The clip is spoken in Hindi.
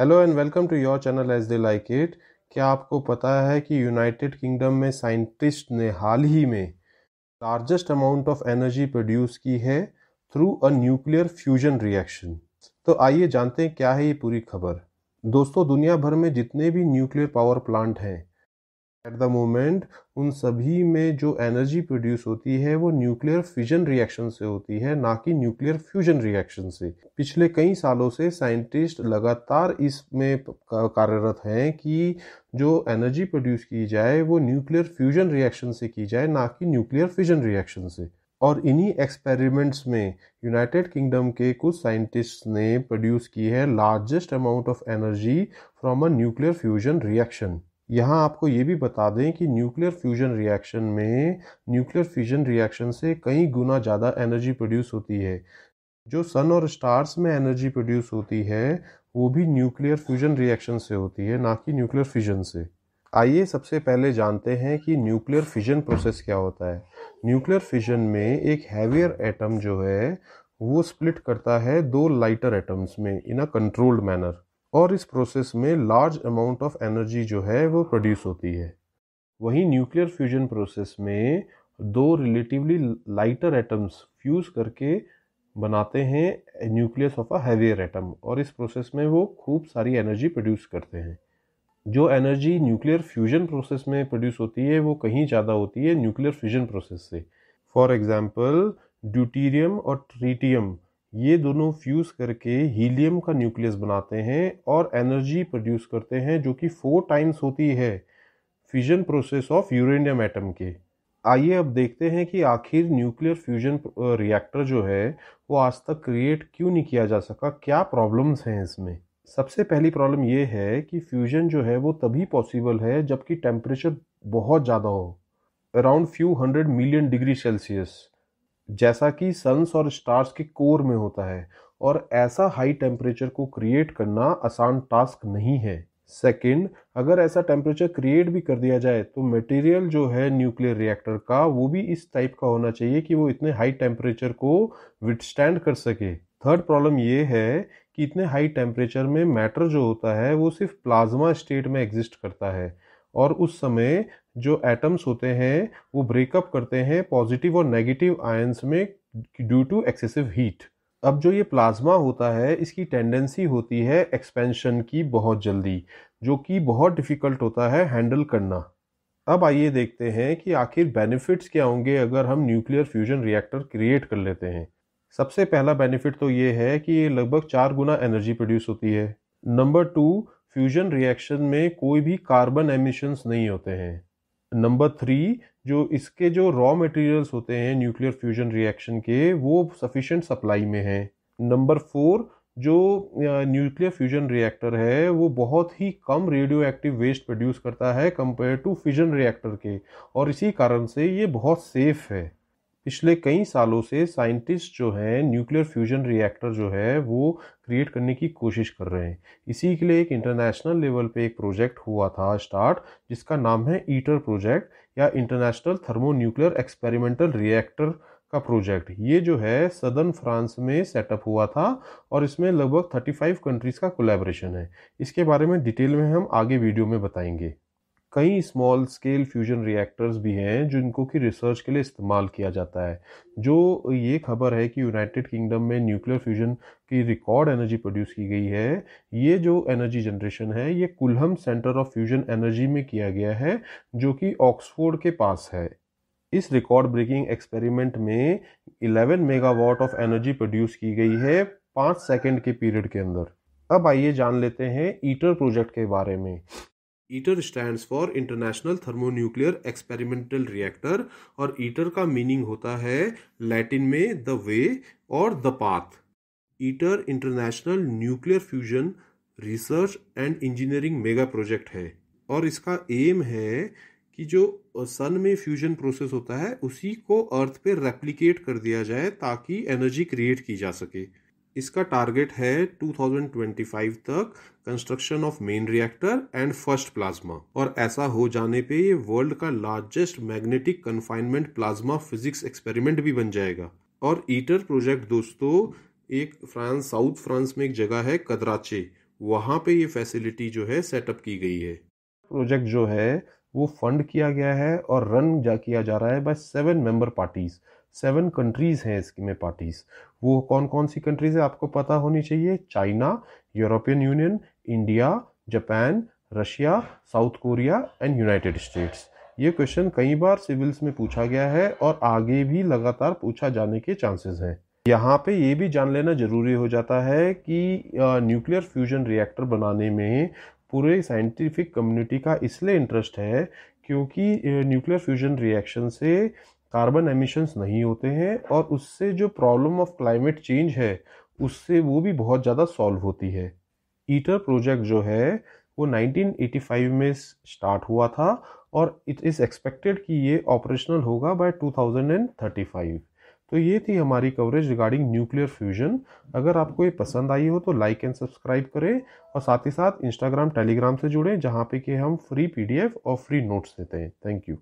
hello and welcome to your channel as they like it क्या आपको पता है कि यूनाइटेड किंगडम में साइंटिस्ट ने हाल ही में largest amount of energy produce की है through a nuclear fusion reaction तो आइए जानते हैं क्या है ये पूरी खबर दोस्तों दुनिया भर में जितने भी न्यूक्लियर पावर प्लांट हैं एट द मोमेंट उन सभी में जो एनर्जी प्रोड्यूस होती है वो न्यूक्लियर फिजन रिएक्शन से होती है ना कि न्यूक्लियर फ्यूजन रिएक्शन से पिछले कई सालों से साइंटिस्ट लगातार इसमें कार्यरत हैं कि जो एनर्जी प्रोड्यूस की जाए वो न्यूक्लियर फ्यूजन रिएक्शन से की जाए ना कि न्यूक्लियर फिजन रिएक्शन से और इन्हीं एक्सपेरिमेंट्स में यूनाइटेड किंगडम के कुछ साइंटिस्ट ने प्रोड्यूस की है largest amount of energy from a nuclear fusion reaction यहाँ आपको ये भी बता दें कि न्यूक्लियर फ्यूजन रिएक्शन में न्यूक्लियर फ्यूजन रिएक्शन से कई गुना ज़्यादा एनर्जी प्रोड्यूस होती है जो सन और स्टार्स में एनर्जी प्रोड्यूस होती है वो भी न्यूक्लियर फ्यूजन रिएक्शन से होती है ना कि न्यूक्लियर फ्यूजन से आइए सबसे पहले जानते हैं कि न्यूक्लियर फिजन प्रोसेस क्या होता है न्यूक्लियर फिजन में एक हैवियर एटम जो है वो स्प्लिट करता है दो लाइटर एटम्स में इन अ कंट्रोल्ड मैनर और इस प्रोसेस में लार्ज अमाउंट ऑफ एनर्जी जो है वो प्रोड्यूस होती है वहीं न्यूक्लियर फ्यूजन प्रोसेस में दो रिलेटिवली लाइटर एटम्स फ्यूज करके बनाते हैं nucleus of a heavier atom और इस प्रोसेस में वो खूब सारी एनर्जी प्रोड्यूस करते हैं जो एनर्जी न्यूक्लियर फ्यूजन प्रोसेस में प्रोड्यूस होती है वो कहीं ज़्यादा होती है न्यूक्लियर फ्यूजन प्रोसेस से फॉर एग्ज़ाम्पल ड्यूटीरियम और ट्रीटियम ये दोनों फ्यूज़ करके हीलियम का न्यूक्लियस बनाते हैं और एनर्जी प्रोड्यूस करते हैं जो कि फोर टाइम्स होती है fusion process of uranium atom के आइए अब देखते हैं कि आखिर न्यूक्लियर फ्यूजन रिएक्टर जो है वो आज तक क्रिएट क्यों नहीं किया जा सका क्या प्रॉब्लम्स हैं इसमें सबसे पहली प्रॉब्लम ये है कि फ्यूजन जो है वो तभी पॉसिबल है जबकि टेम्परेचर बहुत ज़्यादा हो around few hundred million degree Celsius जैसा कि सन्स और स्टार्स के कोर में होता है और ऐसा हाई टेम्परेचर को क्रिएट करना आसान टास्क नहीं है सेकंड अगर ऐसा टेम्परेचर क्रिएट भी कर दिया जाए तो मटेरियल जो है न्यूक्लियर रिएक्टर का वो भी इस टाइप का होना चाहिए कि वो इतने हाई टेम्परेचर को विथस्टैंड कर सके थर्ड प्रॉब्लम ये है कि इतने हाई टेम्परेचर में मैटर जो होता है वो सिर्फ प्लाज्मा स्टेट में एग्जिस्ट करता है और उस समय जो एटम्स होते हैं वो ब्रेकअप करते हैं पॉजिटिव और नेगेटिव आयंस में ड्यू टू एक्सेसिव हीट अब जो ये प्लाज्मा होता है इसकी टेंडेंसी होती है एक्सपेंशन की बहुत जल्दी जो कि बहुत डिफ़िकल्ट होता है हैंडल करना अब आइए देखते हैं कि आखिर बेनिफिट्स क्या होंगे अगर हम न्यूक्लियर फ्यूजन रिएक्टर क्रिएट कर लेते हैं सबसे पहला बेनिफिट तो ये है कि ये लगभग चार गुना एनर्जी प्रोड्यूस होती है नंबर टू फ्यूजन रिएक्शन में कोई भी कार्बन एमिशंस नहीं होते हैं नंबर थ्री जो इसके जो रॉ मटेरियल्स होते हैं न्यूक्लियर फ्यूजन रिएक्शन के वो सफिशेंट सप्लाई में हैं नंबर फोर जो न्यूक्लियर फ्यूजन रिएक्टर है वो बहुत ही कम रेडियो एक्टिव वेस्ट प्रोड्यूस करता है कंपेयर टू फ्यूजन रिएक्टर के और इसी कारण से ये बहुत सेफ़ है पिछले कई सालों से साइंटिस्ट जो हैं न्यूक्लियर फ्यूजन रिएक्टर जो है वो क्रिएट करने की कोशिश कर रहे हैं इसी के लिए एक इंटरनेशनल लेवल पे एक प्रोजेक्ट हुआ था स्टार्ट जिसका नाम है ईटर प्रोजेक्ट या international thermonuclear experimental reactor का प्रोजेक्ट ये जो है सदर्न फ्रांस में सेटअप हुआ था और इसमें लगभग फाइव कंट्रीज़ का कोलेब्रेशन है इसके बारे में डिटेल में हम आगे वीडियो में बताएंगे कई स्मॉल स्केल फ्यूजन रिएक्टर्स भी हैं जिनको कि रिसर्च के लिए इस्तेमाल किया जाता है जो ये खबर है कि यूनाइटेड किंगडम में न्यूक्लियर फ्यूजन की रिकॉर्ड एनर्जी प्रोड्यूस की गई है ये जो एनर्जी जनरेशन है ये Culham centre of fusion energy में किया गया है जो कि ऑक्सफोर्ड के पास है इस रिकॉर्ड ब्रेकिंग एक्सपेरिमेंट में 11 मेगावाट ऑफ एनर्जी प्रोड्यूस की गई है पाँच सेकेंड के पीरियड के अंदर अब आइए जान लेते हैं ईटर प्रोजेक्ट के बारे में ITER stands for international thermonuclear experimental reactor और ईटर का मीनिंग होता है लैटिन में द वे और the path ITER international nuclear fusion research and engineering mega project है और इसका एम है कि जो सन में फ्यूजन प्रोसेस होता है उसी को अर्थ पे रेप्लिकेट कर दिया जाए ताकि एनर्जी क्रिएट की जा सके इसका टारगेट है 2025 तक construction of main reactor and first plasma और ऐसा हो जाने पे ये वर्ल्ड का largest magnetic confinement plasma physics experiment भी बन जाएगा और ईटर प्रोजेक्ट दोस्तों एक फ्रांस साउथ फ्रांस में एक जगह है कदराचे वहाँ पे ये फैसिलिटी जो है सेटअप की गई है प्रोजेक्ट जो है वो फंड किया गया है और रन जा किया जा रहा है by seven member parties seven countries हैं इसमें पार्टीज़ वो कौन कौन सी कंट्रीज़ है आपको पता होनी चाहिए China European Union India Japan Russia South Korea and United States ये क्वेश्चन कई बार सिविल्स में पूछा गया है और आगे भी लगातार पूछा जाने के चांसेस हैं यहाँ पे ये भी जान लेना ज़रूरी हो जाता है कि न्यूक्लियर फ्यूजन रिएक्टर बनाने में पूरे साइंटिफिक कम्युनिटी का इसलिए इंटरेस्ट है क्योंकि न्यूक्लियर फ्यूजन रिएक्शन से कार्बन एमिशंस नहीं होते हैं और उससे जो प्रॉब्लम ऑफ क्लाइमेट चेंज है उससे वो भी बहुत ज़्यादा सॉल्व होती है ईटर प्रोजेक्ट जो है वो 1985 में स्टार्ट हुआ था और इट इज़ एक्सपेक्टेड कि ये ऑपरेशनल होगा बाय 2035 तो ये थी हमारी कवरेज रिगार्डिंग न्यूक्लियर फ्यूजन अगर आपको ये पसंद आई हो तो लाइक एंड सब्सक्राइब करें और साथ ही साथ इंस्टाग्राम टेलीग्राम से जुड़ें जहाँ पे कि हम फ्री पीडीएफ और फ्री नोट्स देते हैं थैंक यू